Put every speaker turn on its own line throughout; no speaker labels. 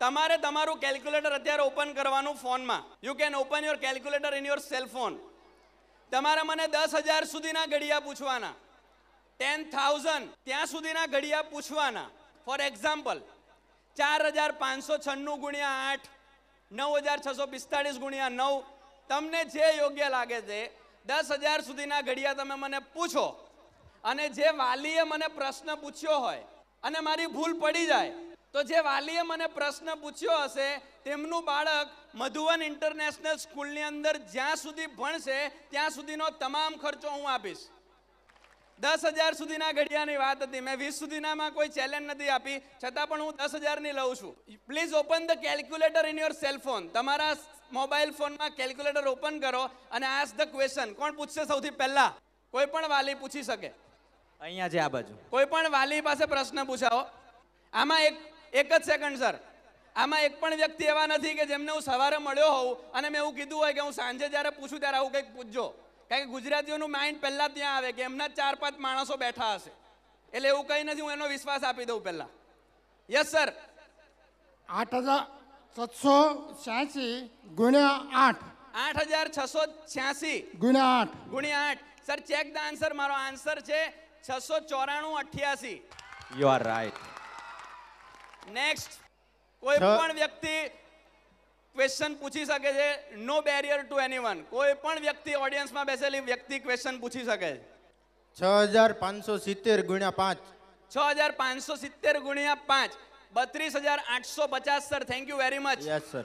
તમારે તમારું કેલ્ક્યુલેટર અત્યારે ઓપન કરવાનું ફોનમાં you can open your calculator in your cellphone તમારે મને દસ હજાર સુધીના ઘડિયા પૂછવાના ટેન થાઉઝન્ડ ત્યાં સુધીના ઘડિયા પૂછવાના ફોર એક્ઝામ્પલ ચાર હજાર પાંચસો છન્નું ગુણ્યા આઠ નવ હજાર છસો પિસ્તાળીસ ગુણ્યા નવ તમને જે યોગ્ય લાગે છે દસ હજાર સુધીના ઘડિયા તમે મને પૂછો અને જે વાલીએ મને પ્રશ્ન પૂછ્યો હોય અને મારી ભૂલ પડી જાય તો જે વાલીએ મને પ્રશ્ન પૂછ્યો હશે તેમનું બાળક મધુવન ઇન્ટરનેશનલ સ્કૂલની અંદર જ્યાં સુધી ભણશે ત્યાં સુધીનો તમામ ખર્ચો હું આપીશ દસ હજાર સુધીના ઘડિયાની વાત હતી મેં વીસ સુધીનામાં કોઈ ચેલેન્જ નથી આપી છતાં પણ હું દસ હજારની લઉં છું please open the calculator in your cellphone તમારા મોબાઈલ ફોનમાં કેલ્ક્યુલેટર ઓપન કરો અને આસ ધ ક્વેશ્ચન કોણ પૂછશે સૌથી પહેલાં કોઈ પણ વાલી પૂછી શકે અહીંયા છે આ બાજુ કોઈ પણ વાલી પાસે પ્રશ્ન પૂછાવો આમાં એક એક જ સેકન્ડ સર આમાં એક પણ વ્યક્તિ એવા નથી કે જેમને હું સવારે મળ્યો હોઉં અને મેં એવું કીધું હોય કે હું સાંજે જ્યારે પૂછું ત્યારે આવું કંઈક પૂછજો કારણ કે ગુજરાતીઓનું માઇન્ડ પહેલાં ત્યાં આવે કે એમના ચાર પાંચ માણસો બેઠા હશે એટલે એવું કંઈ નથી હું એનો વિશ્વાસ આપી દઉં પહેલાં યસ સર આઠ હજાર સાતસો છ્યાસી ગુણ્યા આઠ આઠ હજાર છસો છ્યાસી ગુણ્યા આઠ ગુણ્યા આઠ સર ચેક ધ આન્સર મારો આન્સર છે છસો ચોરાણું અઠ્યાસી યુ આર રાઈટ નેક્સ્ટ કોઈ પણ વ્યક્તિ ક્વેશ્ચન પૂછી શકે છે નો બેરિયર ટુ એનીવન કોઈ પણ વ્યક્તિ ઓડિયન્સમાં બેસેલી વ્યક્તિ ક્વેશ્ચન પૂછી શકે છે છ હજાર પાંચસો સિત્તેર ગુણ્યા પાંચ છ હજાર પાંચસો સિત્તેર ગુણ્યા પાંચ બત્રીસ હજાર આઠસો પચાસ sir thank you very much yes sir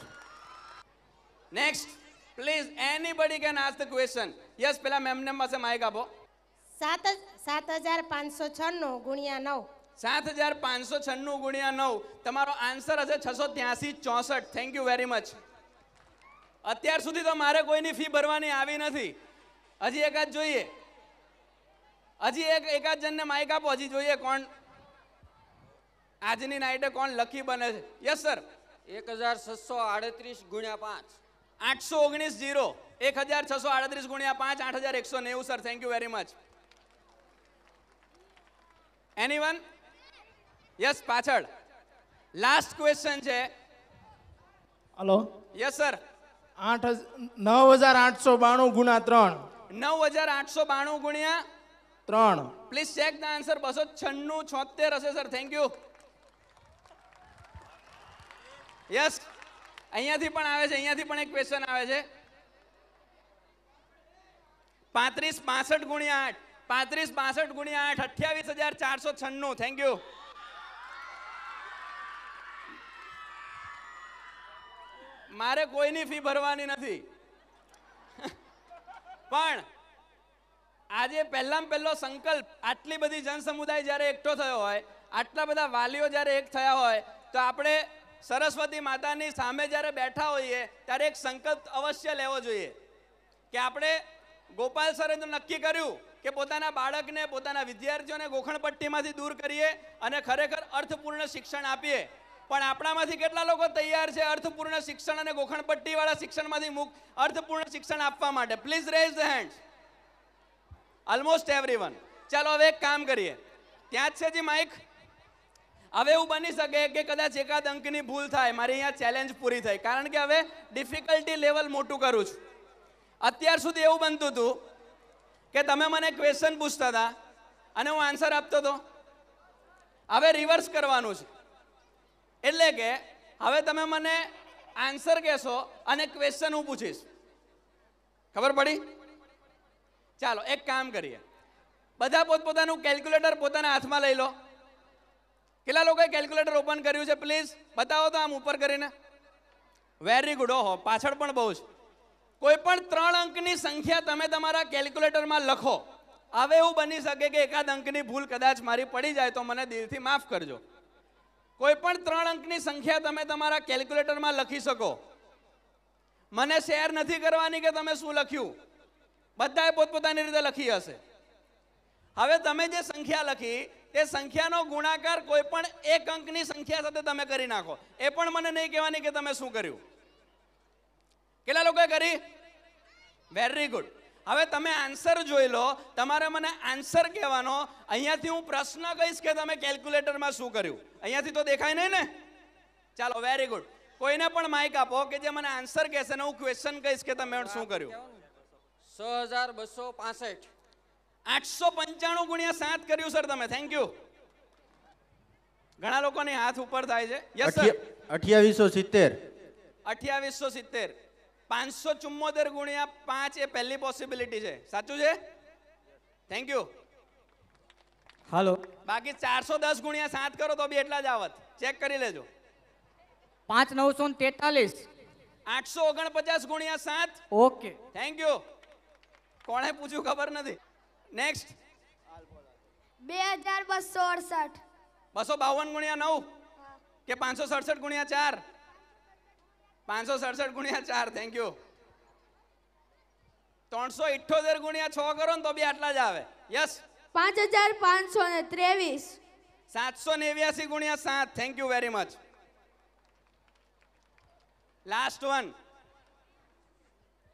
next please anybody can ask the question yes પેલા મેમને પાસે માઇક આપો સાત સાત હજાર પાંચસો છન્નું ગુણ્યા નવ સાત હજાર પાંચસો છન્નું ગુણ્યા નવ તમારો આન્સર હશે છસો ત્યાંસી ચોસઠ થેન્ક યુ વેરી મચ અત્યાર સુધી તો મારે કોઈની ફી ભરવાની આવી નથી હજી એકાદ જોઈએ હજી એક એકાદ જણને માઇક આપો હજી જોઈએ કોણ આજની નાઈટે કોણ લકી બને છે યસ સર એક હજાર છસો આડત્રીસ ગુણ્યા પાંચ આઠસો ઓગણીસ જીરો એક હજાર છસો આડત્રીસ ગુણ્યા પાંચ આઠ હજાર એકસો નેવું sir thank you very much anyone yes પાછળ લાસ્ટ ક્વેશ્ચન છે હલો યસ સર આઠ નવ હજાર આઠસો બાણું ગુણ્યા ત્રણ નવ હજાર આઠસો બાણું ગુણ્યા ત્રણ પ્લીઝ ચેક ધ આન્સર બસો છન્નું છોતેર હશે સર થેન્ક યુ યસ અહીંયાથી પણ આવે છે અહીંયાથી પણ એક ક્વેશ્ચન આવે છે પાંત્રીસ પાસઠ ગુણ્યા આઠ પાંત્રીસ પાસઠ ગુણ્યા આઠ અઠ્યાવીસ હજાર ચારસો છન્નું થેન્ક યુ મારે કોઈની ફી ભરવાની નથી પણ આજે પહેલામાં પહેલો સંકલ્પ આટલી બધી જનસમુદાય જ્યારે એકઠો થયો હોય આટલા બધા વાલીઓ જ્યારે એક થયા હોય તો આપણે સરસ્વતી માતાની સામે જ્યારે બેઠા હોઈએ ત્યારે એક સંકલ્પ અવશ્ય લેવો જોઈએ કે આપણે ગોપાલ સરે તો નક્કી કર્યું કે પોતાના બાળકને પોતાના વિદ્યાર્થીઓને ગોખણપટ્ટીમાંથી દૂર કરીએ અને ખરેખર અર્થપૂર્ણ શિક્ષણ આપીએ પણ આપણામાંથી કેટલા લોકો તૈયાર છે અર્થપૂર્ણ શિક્ષણ અને ગોખણપટ્ટીવાળા શિક્ષણમાંથી મુક્ત અર્થપૂર્ણ શિક્ષણ આપવા માટે please raise the hands almost everyone ચાલો હવે એક કામ કરીએ ત્યાં જ છે જી માઇક હવે એવું બની શકે કે કદાચ એકાદ અંકની ભૂલ થાય મારી અહીંયા ચેલેન્જ પૂરી થઈ કારણ કે હવે ડિફિકલ્ટી લેવલ મોટું કરું છું અત્યાર સુધી એવું બનતું હતું કે તમે મને ક્વેશ્ચન પૂછતા હતા અને હું આન્સર આપતો હતો હવે રિવર્સ કરવાનું છે એટલે કે હવે તમે મને આન્સર કહેશો અને ક્વેશ્ચન હું પૂછીશ ખબર પડી ચાલો એક કામ કરીએ બધા પોતપોતાનું કેલ્ક્યુલેટર પોતાના હાથમાં લઈ લો કેટલા લોકોએ કેલ્ક્યુલેટર ઓપન કર્યું છે પ્લીઝ બતાવો તો આમ ઉપર કરીને વેરી ગુડ ઓહો પાછળ પણ બહુ છે કોઈ પણ ત્રણ અંકની સંખ્યા તમે તમારા કેલ્ક્યુલેટરમાં લખો હવે એવું બની શકે કે એકાદ અંકની ભૂલ કદાચ મારી પડી જાય તો મને દિલથી માફ કરજો કોઈ પણ ત્રણ અંકની સંખ્યા તમે તમારા કેલ્ક્યુલેટરમાં લખી શકો મને શેર નથી કરવાની કે તમે શું લખ્યું બધાએ પોતપોતાની રીતે લખી હશે હવે તમે જે સંખ્યા લખી તે સંખ્યાનો ગુણાકાર કોઈ પણ એક અંકની સંખ્યા સાથે તમે કરી નાખો એ પણ મને નહીં કહેવાની કે તમે શું કર્યું કેટલા લોકોએ કરી વેરી ગુડ હવે તમે આન્સર જોઈ લો તમારે મને આન્સર કહેવાનો અહીંયાથી હું પ્રશ્ન કહીશ કે તમે કેલ્ક્યુલેટરમાં શું કર્યું અહીંયાથી તો દેખાય નહીં ને ચાલો વેરી ગુડ કોઈને પણ માઇક આપો કે જે મને આન્સર કહેશે ને હું ક્વેશ્ચન કહીશ કે તમે શું કર્યું છ હજાર બસો પાસઠ આઠસો પંચાણું ગુણ્યા સાત કર્યું સર તમે થેન્ક યુ ઘણા લોકોની હાથ ઉપર થાય છે યસ સર અઠ્યાવીસો સિત્તેર અઠ્યાવીસો સિત્તેર પાંચસો ચુમ્મોતેર ગુણ્યા પાંચ એ પહેલી પોસિબિલિટી છે સાચું છે થેન્ક યુ હાલો બાકી ચારસો દસ ગુણ્યા સાત કરો તો બી એટલા જ આવત ચેક કરી લેજો પાંચ નવસો તેતાલીસ આઠસો ઓગણપચાસ ગુણ્યા સાત ઓકે થેન્ક યુ કોણે પૂછ્યું ખબર નથી નેક્સ્ટ બે હજાર બસો અડસઠ બસો બાવન ગુણ્યા નવ કે પાંચસો સડસઠ ગુણ્યા ચાર પાંચસો સડસઠ ગુણ્યા ચાર થેન્ક યુ ત્રણસો ઇઠ્યોતેર ગુણ્યા છ કરો ને તો બી આટલા જ આવે યસ પાંચ હજાર પાંચસો ને ત્રેવીસ સાતસો નેવ્યાસી ગુણ્યા સાત thank you very much last one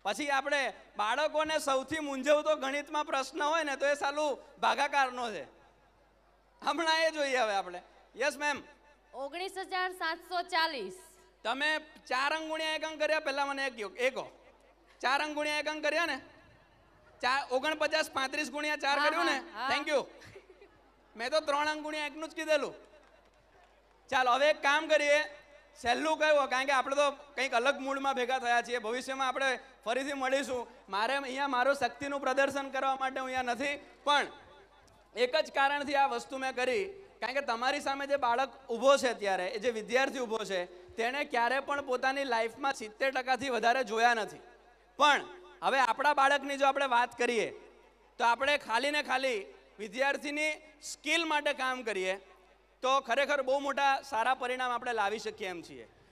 પછી આપણે બાળકોને સૌથી મૂંઝવતો ગણિતમાં પ્રશ્ન હોય ને તો એ સાલું ભાગાકારનો છે હમણાં એ જોઈએ હવે આપણે યસ મેમ ઓગણીસ હજાર સાતસો ચાલીસ તમે ચાર અંગ ગુણ્યા એકંગ કર્યા પહેલાં મને એક યોગ એકો ચાર અંગ ગુણ્યા એકંગ કર્યા ને ચાર ઓગણપચાસ પાંત્રીસ ગુણ્યા ચાર કર્યું ને થેન્ક યુ મેં તો ત્રણ અંગ ગુણ્યા એકનું જ કીધેલું ચાલો હવે એક કામ કરીએ સહેલું કયું કારણ કે આપણે તો કંઈક અલગ મૂડમાં ભેગા થયા છીએ ભવિષ્યમાં આપણે ફરીથી મળીશું મારે અહીંયા મારું શક્તિનું પ્રદર્શન કરવા માટે હું અહીંયા નથી પણ એક જ કારણથી આ વસ્તુ મેં કરી કારણ કે તમારી સામે જે બાળક ઊભો છે અત્યારે એ જે વિદ્યાર્થી ઊભો છે તેણે ક્યારે પણ પોતાની લાઈફમાં સિત્તેર ટકાથી વધારે જોયા નથી પણ હવે આપણા બાળકની જો આપણે વાત કરીએ તો આપણે ખાલી ને ખાલી વિદ્યાર્થીની સ્કિલ માટે કામ કરીએ તો ખરેખર બહુ મોટા સારા પરિણામ આપણે લાવી શકીએ એમ છીએ